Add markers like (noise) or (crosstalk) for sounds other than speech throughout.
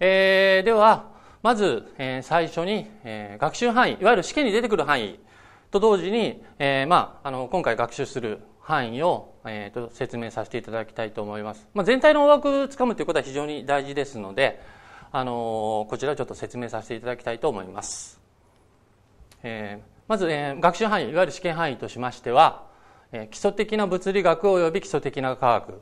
えー、では、まず、えー、最初に、えー、学習範囲、いわゆる試験に出てくる範囲と同時に、えー、まあ、あの、今回学習する範囲を、えー、と説明させていただきたいと思います。まあ、全体の大枠をつかむということは非常に大事ですので、あのこちらをちょっと説明させていただきたいと思います。えー、まず、えー、学習範囲、いわゆる試験範囲としましては、えー、基礎的な物理学及び基礎的な科学、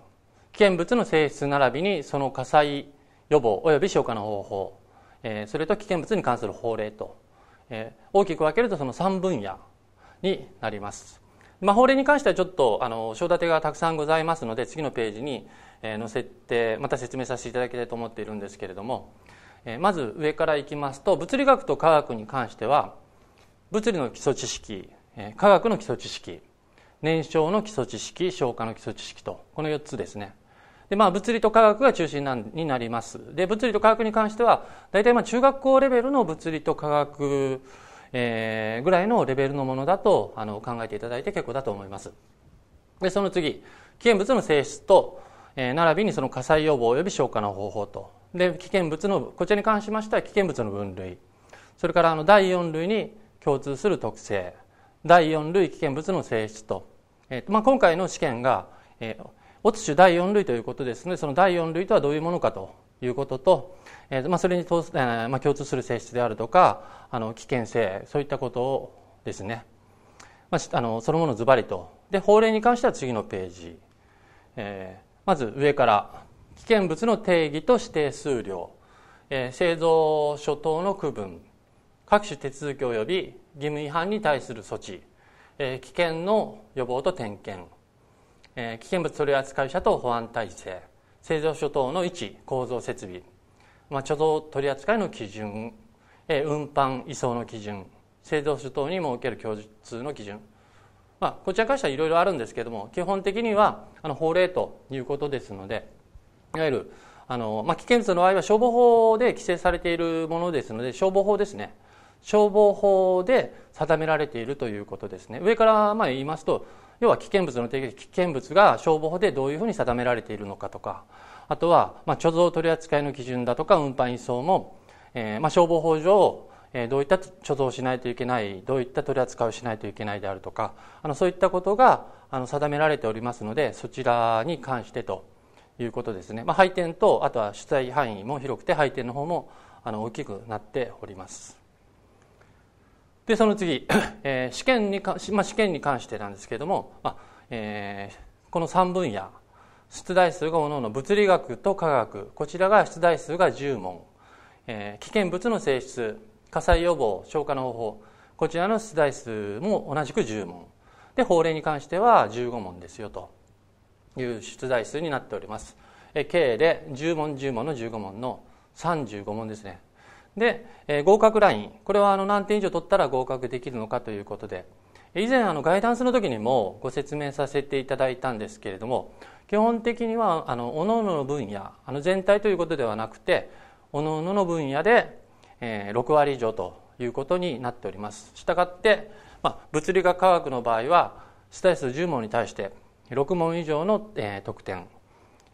危険物の性質並びにその火災予防及び消化の方法、えそれと危険物に関する法令と、え大きく分けるとその3分野になります、まあ、法令に関してはちょっとあの章立てがたくさんございますので次のページに、え載せてまた説明させていただきたいと思っているんですけれども、えまず上からいきますと物理学と科学に関しては物理の基礎知識、え科学の基礎知識燃焼の基礎知識消化の基礎知識とこの4つですねでまあ、物理と科学が中心なになりますで物理と科学に関しては大体まあ中学校レベルの物理と科学、えー、ぐらいのレベルのものだとあの考えていただいて結構だと思いますでその次危険物の性質と、えー、並びにその火災予防及び消火の方法とで危険物のこちらに関しましては危険物の分類それからあの第4類に共通する特性第4類危険物の性質と、えーまあ、今回の試験が、えー乙種第4類ということですのでその第4類とはどういうものかということと、えーまあ、それに、えーまあ、共通する性質であるとかあの危険性そういったことをですね、まあ、あのそのものズバリとで法令に関しては次のページ、えー、まず上から危険物の定義と指定数量、えー、製造所等の区分各種手続き及び義務違反に対する措置、えー、危険の予防と点検え危険物取扱者等保安体制製造所等の位置構造設備、まあ、貯蔵取扱いの基準、え運搬移送の基準製造所等に設ける共通の基準、まあ、こちらからしたらいろいろあるんですけれども基本的にはあの法令ということですのでいわゆるあの、まあ、危険物の場合は消防法で規制されているものですので消防法ですね消防法で定められているということですね上からまあ言いますと要は危険物の定義危険物が消防法でどういうふうに定められているのかとかあとは、まあ、貯蔵取扱いの基準だとか運搬移送も、えーまあ、消防法上どういった貯蔵しないといけないどういった取り扱いをしないといけないであるとかあのそういったことがあの定められておりますのでそちらに関してということですね、まあ、配点とあとは主体範囲も広くて配点の方もあの大きくなっております。でその次、(coughs) えー、試験にか、まあ、試験に関してなんですけれども、まあえー、この3分野出題数がおのの物理学と科学こちらが出題数が10問、えー、危険物の性質火災予防消火の方法こちらの出題数も同じく10問で法令に関しては15問ですよという出題数になっております、えー、計で10問10問の15問の35問ですねで、えー、合格ラインこれはあの何点以上取ったら合格できるのかということで以前あのガイダンスの時にもご説明させていただいたんですけれども基本的にはあの各々の分野あの全体ということではなくて各々の分野で、えー、6割以上ということになっておりますしたがって、まあ、物理学科学の場合はスタイス10問に対して6問以上の、えー、得点、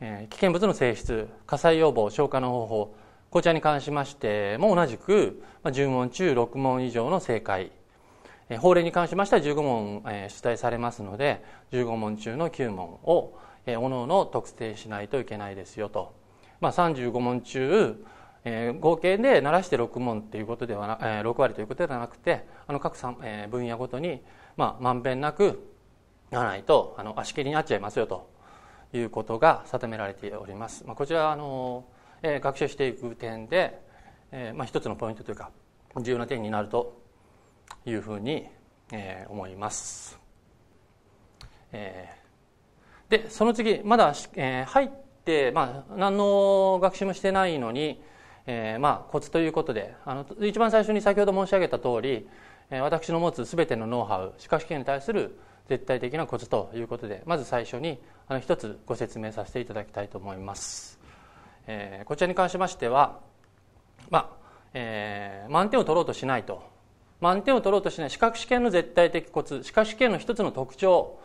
えー、危険物の性質火災予防消火の方法こちらに関しましても同じく10問中6問以上の正解法令に関しましては15問出題されますので15問中の9問をおのおの特定しないといけないですよと、まあ、35問中合計で鳴らして6問っていうことではな6割ということではなくてあの各分野ごとにまあんべんなくならないとあの足切りになっちゃいますよということが定められております。まあ、こちらあのえ学習していく点で、えーまあ、一つのポイントというか重要な点になるというふうに、えー、思います、えー、でその次まだ、えー、入って、まあ、何の学習もしてないのに、えーまあ、コツということであの一番最初に先ほど申し上げた通り私の持つ全てのノウハウ歯科試験に対する絶対的なコツということでまず最初に一つご説明させていただきたいと思います。えー、こちらに関しましては、まあえー、満点を取ろうとしないと満点を取ろうとしない資格試験の絶対的コツ資格試験の一つの特徴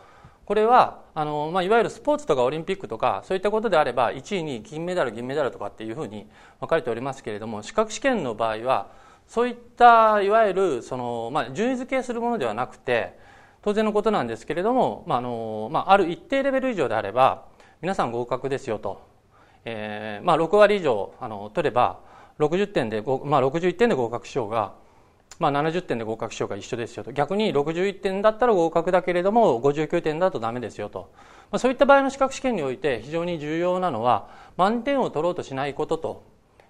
これはあの、まあ、いわゆるスポーツとかオリンピックとかそういったことであれば1位に金メダル銀メダルとかっていうふうに分かれておりますけれども資格試験の場合はそういったいわゆるその、まあ、順位付けするものではなくて当然のことなんですけれども、まああのまあ、ある一定レベル以上であれば皆さん合格ですよとえーまあ、6割以上あの取れば60点で、まあ、61点で合格しようが、まあ、70点で合格しようが一緒ですよと逆に61点だったら合格だけれども59点だとダメですよと、まあ、そういった場合の資格試験において非常に重要なのは満点を取ろうとしないことと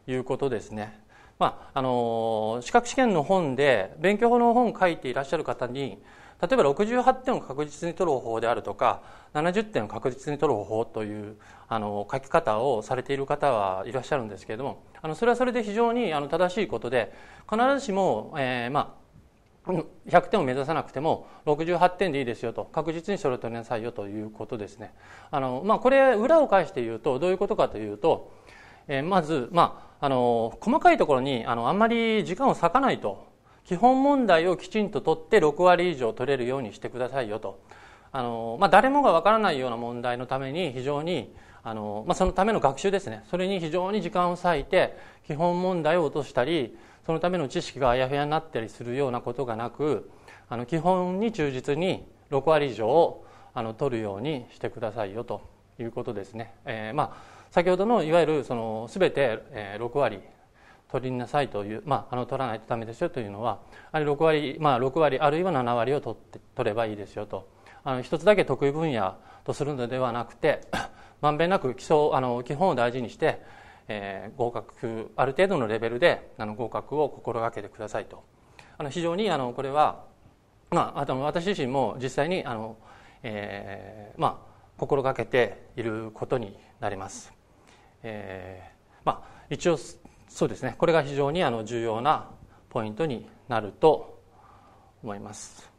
いうことですね。まあ、あの資格試験の本で勉強法の本を書いていらっしゃる方に例えば68点を確実に取る方法であるとか70点を確実に取る方法というあの書き方をされている方はいらっしゃるんですけれどもあのそれはそれで非常にあの正しいことで必ずしも、えー、まあ、100点を目指さなくても68点でいいですよと確実にそれを取りなさいよということですねあの、まあ、これ裏を返して言うとどういうことかというと、えー、まず、まああの細かいところにあのあんまり時間を割かないと基本問題をきちんと取って6割以上取れるようにしてくださいよとあの、まあ、誰もがわからないような問題のために非常にあの、まあ、そのための学習ですねそれに非常に時間を割いて基本問題を落としたりそのための知識があやふやになったりするようなことがなくあの基本に忠実に6割以上をあの取るようにしてくださいよということですね。えー、まあ先ほどのいわゆるその全て6割取りなさいという、まあ、あの取らないとダメですよというのはあれ6割、まあ、6割あるいは7割を取って取ればいいですよとあの一つだけ得意分野とするのではなくて (coughs) まんべんなく基礎あの基本を大事にして、えー、合格ある程度のレベルであの合格を心がけてくださいとあの非常にあのこれは、まあ、あの私自身も実際にあの、えーまあ、心がけていることになります。えー、まあ一応そうですねこれが非常にあの重要なポイントになると思います。